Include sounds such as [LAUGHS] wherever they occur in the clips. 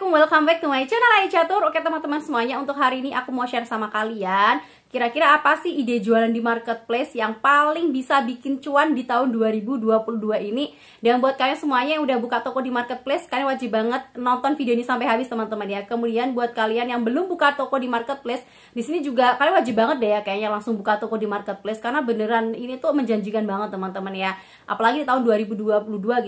Assalamualaikum, welcome back to my channel Aichatur Oke teman-teman semuanya, untuk hari ini aku mau share sama kalian Kira-kira apa sih ide jualan di marketplace yang paling bisa bikin cuan di tahun 2022 ini? Dan buat kalian semuanya yang udah buka toko di marketplace, kalian wajib banget nonton video ini sampai habis teman-teman ya. Kemudian buat kalian yang belum buka toko di marketplace, di sini juga kalian wajib banget deh ya kayaknya langsung buka toko di marketplace karena beneran ini tuh menjanjikan banget teman-teman ya. Apalagi di tahun 2022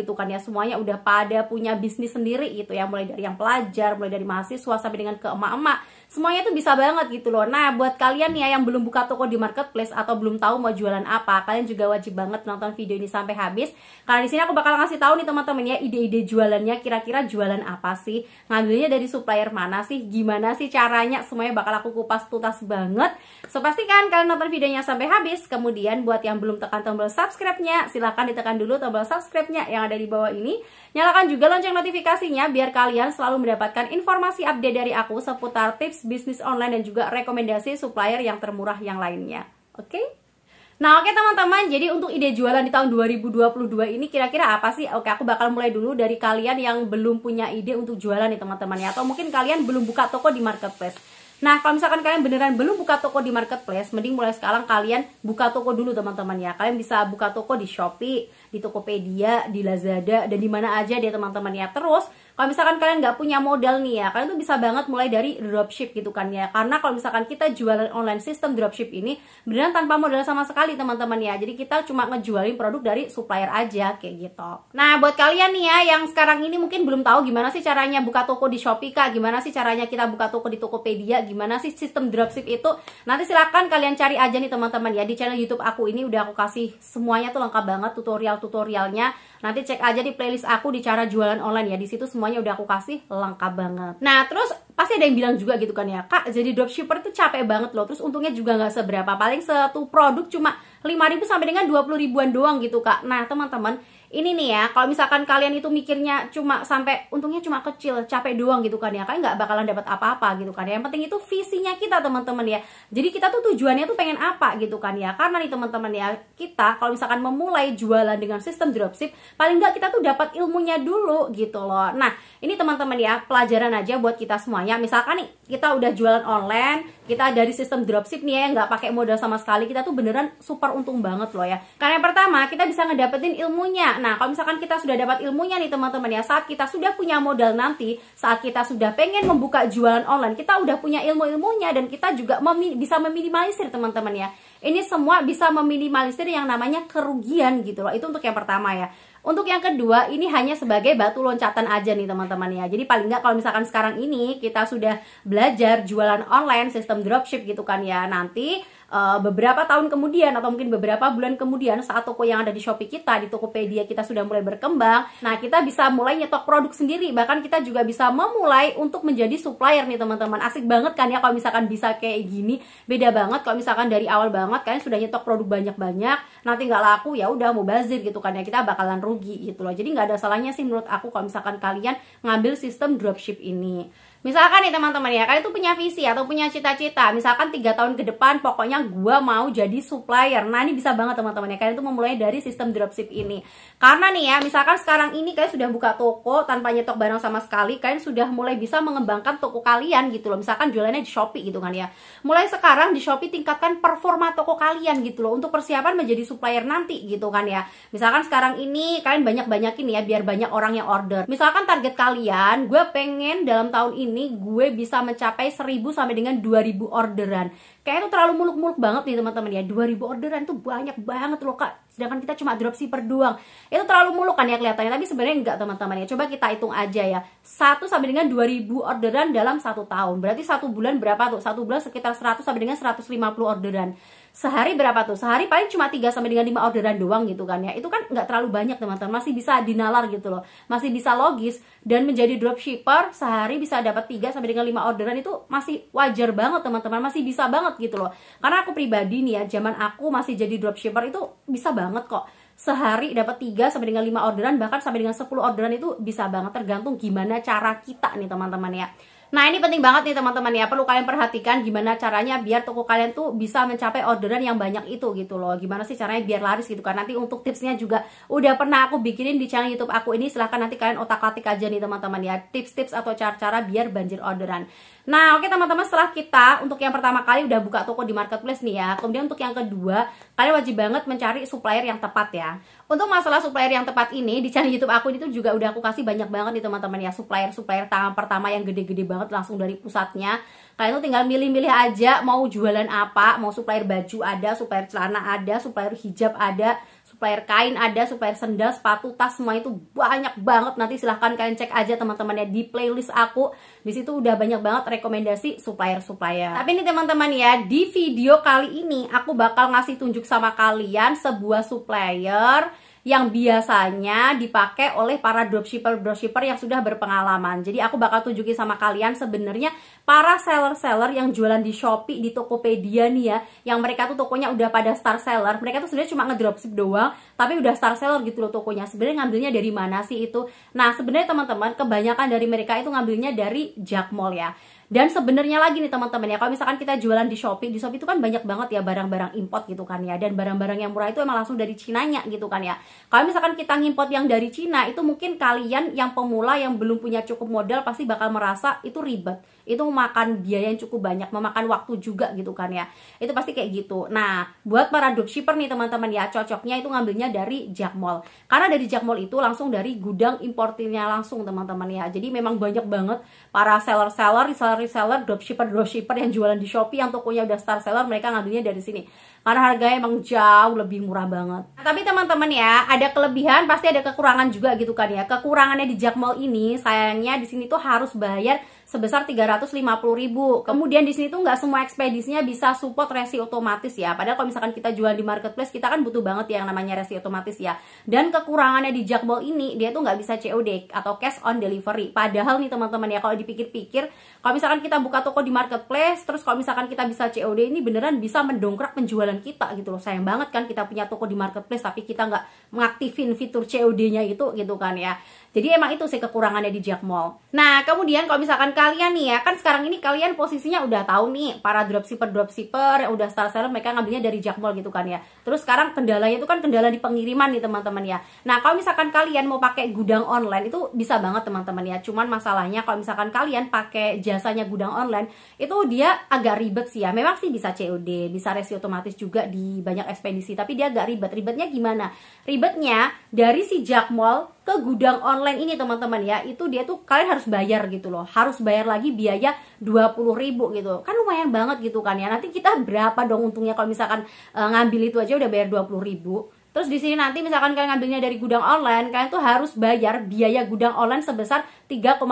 gitu kan ya semuanya udah pada punya bisnis sendiri gitu ya, mulai dari yang pelajar, mulai dari mahasiswa sampai dengan ke emak-emak. Semuanya tuh bisa banget gitu loh. Nah, buat kalian ya yang belum buka toko di marketplace atau belum tahu mau jualan apa, kalian juga wajib banget nonton video ini sampai habis. Karena di sini aku bakal ngasih tahu nih teman-teman ya ide-ide jualannya kira-kira jualan apa sih, ngambilnya dari supplier mana sih, gimana sih caranya, semuanya bakal aku kupas tuntas banget. So pastikan kalian nonton videonya sampai habis. Kemudian buat yang belum tekan tombol subscribe-nya, silahkan ditekan dulu tombol subscribe-nya yang ada di bawah ini. Nyalakan juga lonceng notifikasinya biar kalian selalu mendapatkan informasi update dari aku seputar tips bisnis online dan juga rekomendasi supplier yang termurah yang lainnya. Oke? Okay? Nah, oke okay, teman-teman, jadi untuk ide jualan di tahun 2022 ini kira-kira apa sih? Oke, okay, aku bakal mulai dulu dari kalian yang belum punya ide untuk jualan nih teman-teman ya atau mungkin kalian belum buka toko di marketplace. Nah, kalau misalkan kalian beneran belum buka toko di marketplace, mending mulai sekarang kalian buka toko dulu teman-teman ya. Kalian bisa buka toko di Shopee, di Tokopedia, di Lazada dan di mana aja dia teman-teman ya. Terus kalau misalkan kalian nggak punya modal nih ya kalian tuh bisa banget mulai dari dropship gitu kan ya karena kalau misalkan kita jualan online sistem dropship ini beneran tanpa modal sama sekali teman-teman ya jadi kita cuma ngejualin produk dari supplier aja kayak gitu nah buat kalian nih ya yang sekarang ini mungkin belum tahu gimana sih caranya buka toko di Shopee kak gimana sih caranya kita buka toko di Tokopedia gimana sih sistem dropship itu nanti silahkan kalian cari aja nih teman-teman ya di channel YouTube aku ini udah aku kasih semuanya tuh lengkap banget tutorial-tutorialnya Nanti cek aja di playlist aku di cara jualan online ya. Di situ semuanya udah aku kasih lengkap banget. Nah, terus pasti ada yang bilang juga gitu kan ya, Kak, jadi dropshipper itu capek banget loh. Terus untungnya juga nggak seberapa. Paling satu produk cuma 5.000 sampai dengan 20 ribuan doang gitu, Kak. Nah, teman-teman, ini nih ya kalau misalkan kalian itu mikirnya cuma sampai untungnya cuma kecil capek doang gitu kan ya kalian nggak bakalan dapat apa-apa gitu kan ya yang penting itu visinya kita teman-teman ya jadi kita tuh tujuannya tuh pengen apa gitu kan ya karena nih teman-teman ya kita kalau misalkan memulai jualan dengan sistem dropship paling nggak kita tuh dapat ilmunya dulu gitu loh nah ini teman-teman ya pelajaran aja buat kita semuanya misalkan nih kita udah jualan online kita dari sistem dropship nih ya nggak pakai modal sama sekali kita tuh beneran super untung banget loh ya karena yang pertama kita bisa ngedapetin ilmunya Nah, kalau misalkan kita sudah dapat ilmunya nih teman-teman ya, saat kita sudah punya modal nanti, saat kita sudah pengen membuka jualan online, kita udah punya ilmu-ilmunya dan kita juga memi bisa meminimalisir teman-teman ya. Ini semua bisa meminimalisir yang namanya kerugian gitu loh. Itu untuk yang pertama ya. Untuk yang kedua, ini hanya sebagai batu loncatan aja nih teman-teman ya. Jadi paling nggak kalau misalkan sekarang ini kita sudah belajar jualan online, sistem dropship gitu kan ya. Nanti uh, beberapa tahun kemudian atau mungkin beberapa bulan kemudian saat toko yang ada di Shopee kita, di Tokopedia kita sudah mulai berkembang, nah kita bisa mulai nyetok produk sendiri, bahkan kita juga bisa memulai untuk menjadi supplier nih teman-teman. Asik banget kan ya kalau misalkan bisa kayak gini, beda banget kalau misalkan dari awal banget kan sudah nyetok produk banyak-banyak, nanti nggak laku ya udah mau bazir gitu kan ya kita bakalan rugi gitu loh. Jadi nggak ada salahnya sih menurut aku kalau misalkan kalian ngambil sistem dropship ini. Misalkan nih teman-teman ya, kalian tuh punya visi atau punya cita-cita. Misalkan tiga tahun ke depan pokoknya gue mau jadi supplier. Nah, ini bisa banget teman-teman ya. Kalian tuh memulai dari sistem dropship ini. Karena nih ya, misalkan sekarang ini kalian sudah buka toko tanpa nyetok barang sama sekali, kalian sudah mulai bisa mengembangkan toko kalian gitu loh. Misalkan jualannya di Shopee gitu kan ya. Mulai sekarang di Shopee tingkatkan performa toko kalian gitu loh untuk persiapan menjadi supplier nanti gitu kan ya. Misalkan sekarang ini kalian banyak-banyakin ya biar banyak orang yang order. Misalkan target kalian, gue pengen dalam tahun ini ini gue bisa mencapai 1000 sampai dengan 2000 orderan. Kayaknya itu terlalu muluk-muluk banget nih teman-teman ya. 2000 orderan tuh banyak banget loh Kak. Sedangkan kita cuma dropshipper doang. Itu terlalu muluk kan ya kelihatannya, tapi sebenarnya enggak teman-teman ya. Coba kita hitung aja ya. 1 sampai dengan 2000 orderan dalam satu tahun. Berarti satu bulan berapa tuh? Satu bulan sekitar 100 sampai dengan 150 orderan sehari berapa tuh? Sehari paling cuma 3 sampai dengan 5 orderan doang gitu kan ya. Itu kan nggak terlalu banyak teman-teman, masih bisa dinalar gitu loh. Masih bisa logis dan menjadi dropshipper sehari bisa dapat 3 sampai dengan 5 orderan itu masih wajar banget teman-teman, masih bisa banget gitu loh. Karena aku pribadi nih ya, zaman aku masih jadi dropshipper itu bisa banget kok sehari dapat 3 sampai dengan 5 orderan bahkan sampai dengan 10 orderan itu bisa banget tergantung gimana cara kita nih teman-teman ya Nah ini penting banget nih teman-teman ya Perlu kalian perhatikan gimana caranya biar toko kalian tuh bisa mencapai orderan yang banyak itu gitu loh Gimana sih caranya biar laris gitu kan Nanti untuk tipsnya juga udah pernah aku bikinin di channel youtube aku ini Silahkan nanti kalian otak-atik aja nih teman-teman ya Tips-tips atau cara-cara biar banjir orderan Nah, oke okay, teman-teman, setelah kita untuk yang pertama kali udah buka toko di marketplace nih ya. Kemudian untuk yang kedua, kalian wajib banget mencari supplier yang tepat ya. Untuk masalah supplier yang tepat ini di channel YouTube aku itu juga udah aku kasih banyak banget nih teman-teman ya supplier-supplier tangan pertama yang gede-gede banget langsung dari pusatnya. Kalian tuh tinggal milih-milih aja mau jualan apa, mau supplier baju ada, supplier celana ada, supplier hijab ada, supplier kain ada, supplier sendal, sepatu, tas, semua itu banyak banget. Nanti silahkan kalian cek aja teman-teman ya di playlist aku. Di situ udah banyak banget rekomendasi supplier-supplier. Tapi ini teman-teman ya, di video kali ini aku bakal ngasih tunjuk sama kalian sebuah supplier yang biasanya dipakai oleh para dropshipper-dropshipper yang sudah berpengalaman. Jadi aku bakal tunjukin sama kalian sebenarnya para seller-seller yang jualan di Shopee, di Tokopedia nih ya, yang mereka tuh tokonya udah pada star seller, mereka tuh sebenarnya cuma ngedropship doang, tapi udah star seller gitu loh tokonya. Sebenarnya ngambilnya dari mana sih itu? Nah, sebenarnya teman-teman, kebanyakan dari mereka itu ngambilnya dari Jack Jakmall ya. Dan sebenarnya lagi nih teman-teman ya, kalau misalkan kita jualan di Shopee, di Shopee itu kan banyak banget ya barang-barang import gitu kan ya. Dan barang-barang yang murah itu emang langsung dari Cina Cinanya gitu kan ya. Kalau misalkan kita ngimport yang dari Cina, itu mungkin kalian yang pemula yang belum punya cukup modal pasti bakal merasa itu ribet itu memakan biaya yang cukup banyak memakan waktu juga gitu kan ya itu pasti kayak gitu nah buat para dropshipper nih teman-teman ya cocoknya itu ngambilnya dari Jack Mall, karena dari Jack Mall itu langsung dari gudang importirnya langsung teman-teman ya jadi memang banyak banget para seller-seller reseller-reseller dropshipper-dropshipper yang jualan di Shopee yang tokonya udah star seller mereka ngambilnya dari sini karena harganya emang jauh lebih murah banget. Nah, tapi teman-teman ya, ada kelebihan pasti ada kekurangan juga gitu kan ya. Kekurangannya di Jack Mall ini sayangnya di sini tuh harus bayar sebesar 350.000. Kemudian di sini tuh nggak semua ekspedisinya bisa support resi otomatis ya. Padahal kalau misalkan kita jual di marketplace kita kan butuh banget ya yang namanya resi otomatis ya. Dan kekurangannya di Jackball ini dia tuh nggak bisa COD atau cash on delivery. Padahal nih teman-teman ya kalau dipikir-pikir kalau misalkan kita buka toko di marketplace terus kalau misalkan kita bisa COD ini beneran bisa mendongkrak penjualan kita gitu loh. Sayang banget kan kita punya toko di marketplace tapi kita nggak mengaktifin fitur COD-nya itu gitu kan ya. Jadi emang itu sih kekurangannya di Jack Mall. Nah, kemudian kalau misalkan kalian nih ya, kan sekarang ini kalian posisinya udah tahu nih para dropshipper-dropshipper yang udah star seller mereka ngambilnya dari Jack Mall gitu kan ya. Terus sekarang kendalanya itu kan kendala di pengiriman nih teman-teman ya. Nah, kalau misalkan kalian mau pakai gudang online itu bisa banget teman-teman ya. Cuman masalahnya kalau misalkan kalian pakai jasanya gudang online itu dia agak ribet sih ya. Memang sih bisa COD, bisa resi otomatis juga di banyak ekspedisi, tapi dia agak ribet. Ribetnya gimana? Ribetnya dari si Jack Mall ke gudang online online ini teman-teman ya itu dia tuh kalian harus bayar gitu loh harus bayar lagi biaya 20 ribu gitu kan lumayan banget gitu kan ya nanti kita berapa dong untungnya kalau misalkan e, ngambil itu aja udah bayar 20 ribu Terus di sini nanti misalkan kalian ngambilnya dari gudang online, kalian tuh harus bayar biaya gudang online sebesar 3,8%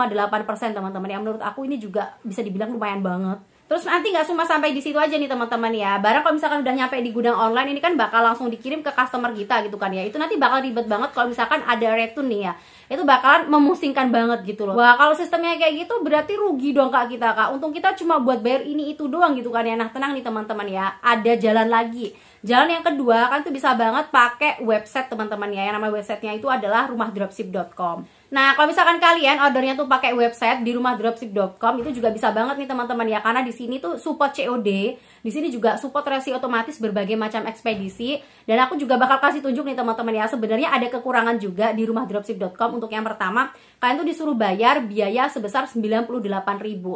teman-teman. ya menurut aku ini juga bisa dibilang lumayan banget Terus nanti nggak cuma sampai di situ aja nih teman-teman ya. Barang kalau misalkan udah nyampe di gudang online ini kan bakal langsung dikirim ke customer kita gitu kan ya. Itu nanti bakal ribet banget kalau misalkan ada return nih ya. Itu bakalan memusingkan banget gitu loh. Wah, kalau sistemnya kayak gitu berarti rugi dong Kak kita Kak. Untung kita cuma buat bayar ini itu doang gitu kan ya. Nah, tenang nih teman-teman ya. Ada jalan lagi. Jalan yang kedua kan tuh bisa banget pakai website teman-teman ya. Yang nama websitenya itu adalah rumahdropship.com. Nah, kalau misalkan kalian ordernya tuh pakai website di rumah dropship.com itu juga bisa banget nih teman-teman ya karena di sini tuh support COD, di sini juga support resi otomatis berbagai macam ekspedisi dan aku juga bakal kasih tunjuk nih teman-teman ya sebenarnya ada kekurangan juga di rumah dropship.com untuk yang pertama kalian tuh disuruh bayar biaya sebesar 98.000.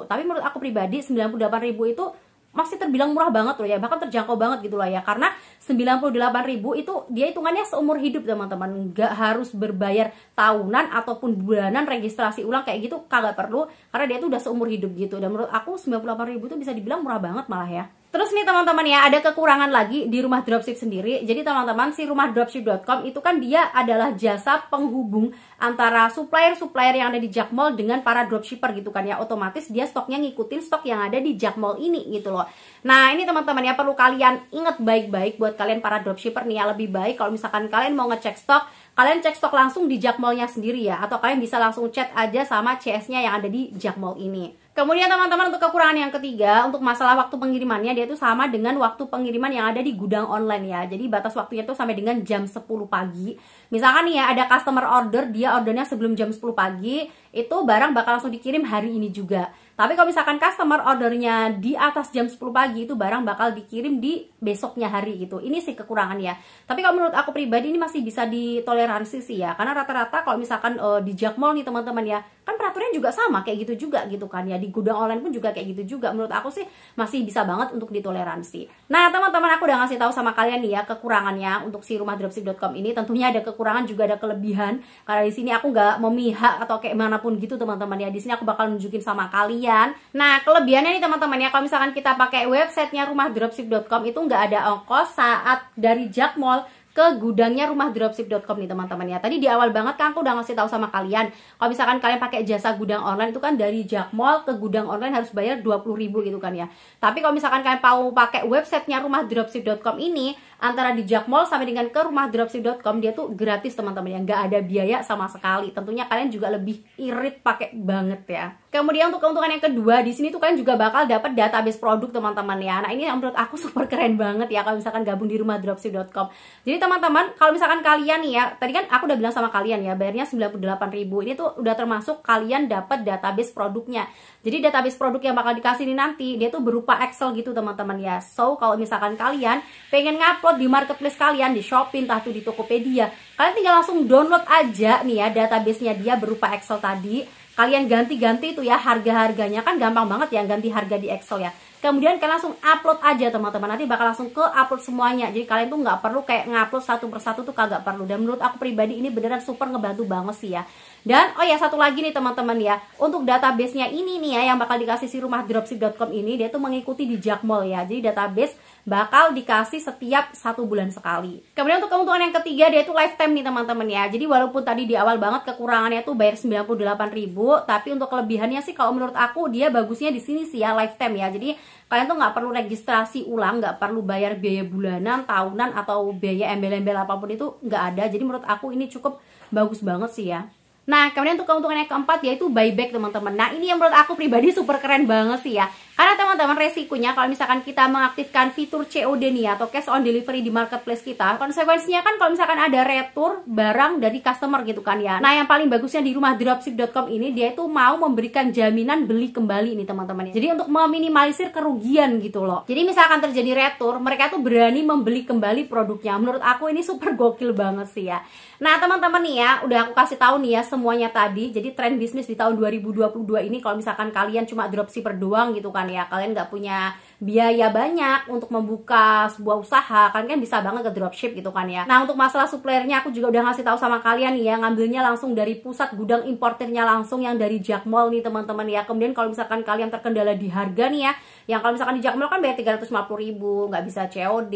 Tapi menurut aku pribadi 98.000 itu masih terbilang murah banget loh ya bahkan terjangkau banget gitu loh ya karena 98.000 itu dia hitungannya seumur hidup teman-teman nggak harus berbayar tahunan ataupun bulanan registrasi ulang kayak gitu kagak perlu karena dia tuh udah seumur hidup gitu dan menurut aku 98.000 itu bisa dibilang murah banget malah ya Terus nih teman-teman ya, ada kekurangan lagi di rumah dropship sendiri. Jadi teman-teman, si rumah dropship.com itu kan dia adalah jasa penghubung antara supplier-supplier yang ada di Jack Mall dengan para dropshipper gitu kan ya. Otomatis dia stoknya ngikutin stok yang ada di Jack Mall ini gitu loh. Nah, ini teman-teman ya perlu kalian ingat baik-baik buat kalian para dropshipper nih ya lebih baik kalau misalkan kalian mau ngecek stok kalian cek stok langsung di Jack Mallnya sendiri ya atau kalian bisa langsung chat aja sama CS-nya yang ada di Jack Mall ini. Kemudian teman-teman untuk kekurangan yang ketiga untuk masalah waktu pengirimannya dia itu sama dengan waktu pengiriman yang ada di gudang online ya. Jadi batas waktunya itu sampai dengan jam 10 pagi. Misalkan nih ya ada customer order dia ordernya sebelum jam 10 pagi itu barang bakal langsung dikirim hari ini juga. Tapi kalau misalkan customer ordernya di atas jam 10 pagi itu barang bakal dikirim di besoknya hari gitu. Ini sih kekurangan ya. Tapi kalau menurut aku pribadi ini masih bisa ditoleransi sih ya. Karena rata-rata kalau misalkan uh, di Jakmall nih teman-teman ya, kan peraturan juga sama kayak gitu juga gitu kan ya di gudang online pun juga kayak gitu juga menurut aku sih masih bisa banget untuk ditoleransi nah teman-teman aku udah ngasih tahu sama kalian nih ya kekurangannya untuk si rumah dropship.com ini tentunya ada kekurangan juga ada kelebihan karena di sini aku nggak memihak atau kayak manapun gitu teman-teman ya di sini aku bakal nunjukin sama kalian nah kelebihannya nih teman-teman ya kalau misalkan kita pakai websitenya rumah dropship.com itu nggak ada ongkos saat dari Jakmall ke gudangnya rumah dropship.com nih teman-teman ya. Tadi di awal banget kan aku udah ngasih tahu sama kalian. Kalau misalkan kalian pakai jasa gudang online itu kan dari Jack mall ke gudang online harus bayar 20.000 gitu kan ya. Tapi kalau misalkan kalian mau pakai websitenya rumah dropship.com ini antara di Jack Mall sampai dengan ke rumah dropship.com dia tuh gratis teman-teman ya nggak ada biaya sama sekali tentunya kalian juga lebih irit pakai banget ya kemudian untuk keuntungan yang kedua di sini tuh kalian juga bakal dapat database produk teman-teman ya nah ini yang menurut aku [LAUGHS] super keren banget ya kalau misalkan gabung di rumah dropship.com jadi teman-teman kalau misalkan kalian nih ya tadi kan aku udah bilang sama kalian ya bayarnya 98.000 ini tuh udah termasuk kalian dapat database produknya jadi database produk yang bakal dikasih ini nanti dia tuh berupa Excel gitu teman-teman ya so kalau misalkan kalian pengen ngap upload di marketplace kalian di Shopee entah itu di Tokopedia kalian tinggal langsung download aja nih ya databasenya dia berupa Excel tadi kalian ganti-ganti itu ya harga-harganya kan gampang banget ya ganti harga di Excel ya kemudian kalian langsung upload aja teman-teman nanti bakal langsung ke upload semuanya jadi kalian tuh nggak perlu kayak ngupload satu persatu tuh kagak perlu dan menurut aku pribadi ini beneran super ngebantu banget sih ya dan oh ya satu lagi nih teman-teman ya untuk database-nya ini nih ya yang bakal dikasih si rumah dropship.com ini dia tuh mengikuti di Jakmall ya jadi database bakal dikasih setiap satu bulan sekali. Kemudian untuk keuntungan yang ketiga dia itu lifetime nih teman-teman ya. Jadi walaupun tadi di awal banget kekurangannya tuh bayar 98.000, tapi untuk kelebihannya sih kalau menurut aku dia bagusnya di sini sih ya lifetime ya. Jadi kalian tuh nggak perlu registrasi ulang, nggak perlu bayar biaya bulanan, tahunan atau biaya embel-embel apapun itu nggak ada. Jadi menurut aku ini cukup bagus banget sih ya. Nah, kemudian untuk keuntungan yang keempat yaitu buyback teman-teman. Nah, ini yang menurut aku pribadi super keren banget sih ya. Karena teman-teman resikonya kalau misalkan kita mengaktifkan fitur COD nih ya, atau cash on delivery di marketplace kita, konsekuensinya kan kalau misalkan ada retur barang dari customer gitu kan ya. Nah, yang paling bagusnya di rumah dropship.com ini dia itu mau memberikan jaminan beli kembali nih teman-teman. Ya. Jadi untuk meminimalisir kerugian gitu loh. Jadi misalkan terjadi retur, mereka tuh berani membeli kembali produknya. Menurut aku ini super gokil banget sih ya. Nah, teman-teman nih ya, udah aku kasih tahu nih ya semuanya tadi. Jadi tren bisnis di tahun 2022 ini kalau misalkan kalian cuma dropshipper doang gitu kan misalkan ya kalian nggak punya biaya banyak untuk membuka sebuah usaha kalian kan bisa banget ke dropship gitu kan ya nah untuk masalah suppliernya aku juga udah ngasih tahu sama kalian ya ngambilnya langsung dari pusat gudang importernya langsung yang dari Jack Mall nih teman-teman ya kemudian kalau misalkan kalian terkendala di harga nih ya yang kalau misalkan di Jack Mall kan bayar 350 ribu nggak bisa COD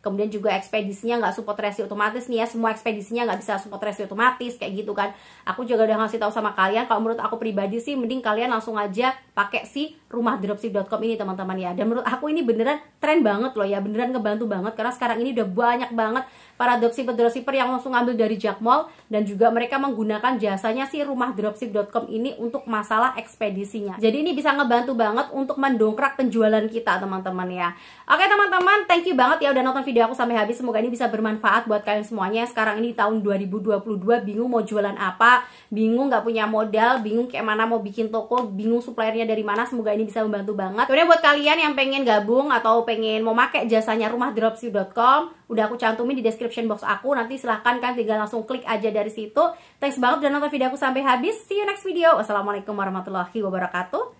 kemudian juga ekspedisinya nggak support resi otomatis nih ya semua ekspedisinya nggak bisa support resi otomatis kayak gitu kan aku juga udah ngasih tahu sama kalian kalau menurut aku pribadi sih mending kalian langsung aja pakai si rumah dropship lipstick.com ini teman-teman ya dan menurut aku ini beneran tren banget loh ya beneran ngebantu banget karena sekarang ini udah banyak banget para dropshipper dropshipper yang langsung ngambil dari Jack Mall dan juga mereka menggunakan jasanya si rumah dropship.com ini untuk masalah ekspedisinya jadi ini bisa ngebantu banget untuk mendongkrak penjualan kita teman-teman ya oke teman-teman thank you banget ya udah nonton video aku sampai habis semoga ini bisa bermanfaat buat kalian semuanya sekarang ini tahun 2022 bingung mau jualan apa bingung nggak punya modal bingung kayak mana mau bikin toko bingung suppliernya dari mana semoga ini bisa membantu banget. Kemudian buat kalian yang pengen gabung atau pengen mau pakai jasanya rumah dropship.com, udah aku cantumin di description box aku. Nanti silahkan kan tinggal langsung klik aja dari situ. Thanks banget udah nonton video aku sampai habis. See you next video. Wassalamualaikum warahmatullahi wabarakatuh.